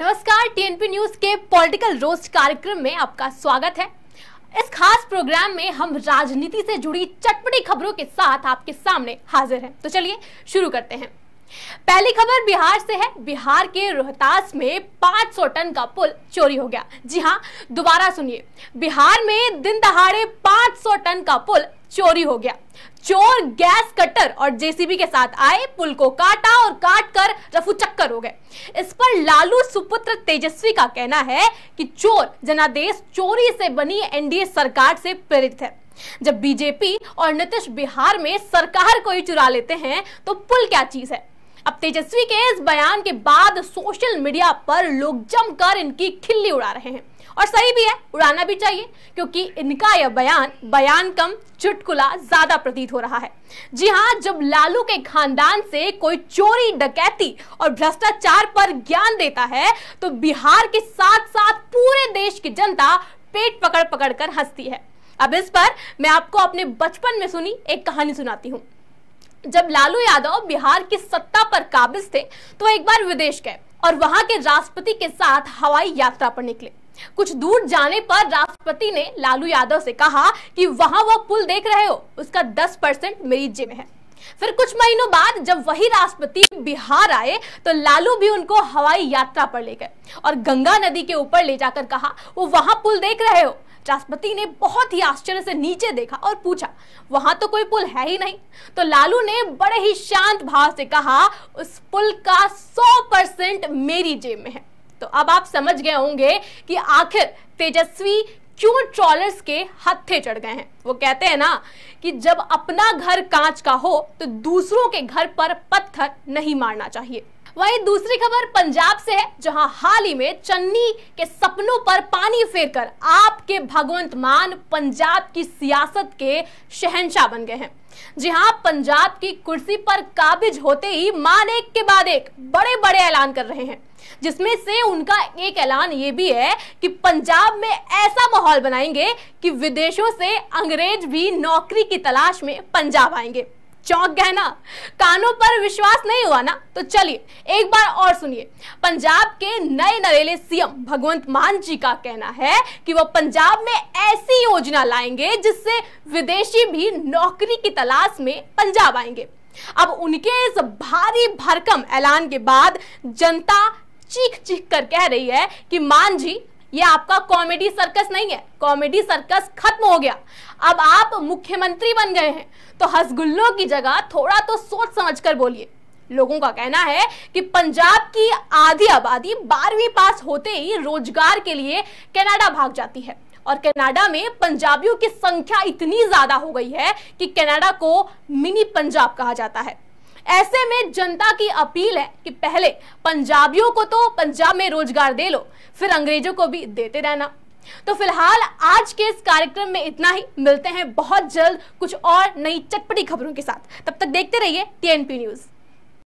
नमस्कार TNP news के political roast कार्यक्रम में आपका स्वागत है इस खास प्रोग्राम में हम राजनीति से जुड़ी चटपटी खबरों के साथ आपके सामने हाजिर हैं तो चलिए शुरू करते हैं पहली खबर बिहार से है बिहार के रोहतास में 500 टन का पुल चोरी हो गया जी हाँ दोबारा सुनिए बिहार में दिन दहाड़े 500 टन का पुल चोरी हो गया चोर गैस कटर और जेसीबी के साथ आए पुल को काटा और काट कर रफू चक्कर हो गए इस पर लालू सुपुत्र तेजस्वी का कहना है कि चोर जनादेश चोरी से बनी एनडीए सरकार से प्रेरित है जब बीजेपी और नीतीश बिहार में सरकार को ही चुरा लेते हैं तो पुल क्या चीज है अब तेजस्वी के इस बयान के बाद सोशल मीडिया पर लोग जमकर इनकी खिल्ली उड़ा रहे हैं और सही भी है उड़ाना भी चाहिए क्योंकि इनका यह बयान बयान कम चुटकुला ज्यादा प्रतीत हो रहा है जी हाँ जब लालू के खानदान से कोई चोरी डकैती और भ्रष्टाचार पर ज्ञान देता है तो बिहार के साथ साथ पूरे देश की जनता पेट पकड़ पकड़ कर हंसती है अब इस पर मैं आपको अपने बचपन में सुनी एक कहानी सुनाती हूँ जब लालू यादव बिहार की सत्ता पर काबिज थे तो एक बार विदेश गए और वहां के राष्ट्रपति के साथ हवाई यात्रा पर निकले कुछ दूर जाने पर राष्ट्रपति ने लालू यादव से कहा कि वहां वो पुल देख रहे हो उसका 10 परसेंट मेरी जिम है फिर कुछ महीनों बाद जब वही राष्ट्रपति बिहार आए तो लालू भी उनको हवाई यात्रा पर ले गए और गंगा नदी के ऊपर ले जाकर कहा वो वहां पुल देख रहे हो राष्ट्रपति ने बहुत ही आश्चर्य से नीचे देखा और पूछा वहां तो कोई पुल है ही नहीं तो लालू ने बड़े ही शांत भाव से कहा उस पुल का सौ परसेंट मेरी जेब में है तो अब आप समझ गए होंगे कि आखिर तेजस्वी क्यों ट्रॉलर्स के हत्थे चढ़ गए हैं वो कहते हैं ना कि जब अपना घर कांच का हो तो दूसरों के घर पर पत्थर नहीं मारना चाहिए वही दूसरी खबर पंजाब से है जहां हाल ही में चन्नी के सपनों पर पानी फेरकर आपके भगवंत मान पंजाब की सियासत के शहंशाह बन गए हैं जी हाँ पंजाब की कुर्सी पर काबिज होते ही मान एक के बाद एक बड़े बड़े ऐलान कर रहे हैं जिसमें से उनका एक ऐलान ये भी है कि पंजाब में ऐसा माहौल बनाएंगे कि विदेशों से अंग्रेज भी नौकरी की तलाश में पंजाब आएंगे चौंक गए ना कानों पर विश्वास नहीं हुआ ना तो चलिए एक बार और सुनिए पंजाब के नए नरेले सीएम भगवंत मान जी का कहना है कि वो पंजाब में ऐसी योजना लाएंगे जिससे विदेशी भी नौकरी की तलाश में पंजाब आएंगे अब उनके इस भारी भरकम ऐलान के बाद जनता चीख चीख कर कह रही है कि मान जी ये आपका कॉमेडी सर्कस नहीं है कॉमेडी सर्कस खत्म हो गया अब आप मुख्यमंत्री बन गए हैं तो हसगुल्लों की जगह थोड़ा तो सोच समझ कर बोलिए लोगों का कहना है कि पंजाब की आधी आबादी बारहवीं पास होते ही रोजगार के लिए कनाडा भाग जाती है और कनाडा में पंजाबियों की संख्या इतनी ज्यादा हो गई है कि कनाडा को मिनी पंजाब कहा जाता है ऐसे में जनता की अपील है कि पहले पंजाबियों को तो पंजाब में रोजगार दे लो फिर अंग्रेजों को भी देते रहना तो फिलहाल आज के इस कार्यक्रम में इतना ही मिलते हैं बहुत जल्द कुछ और नई चटपटी खबरों के साथ तब तक देखते रहिए टीएनपी न्यूज़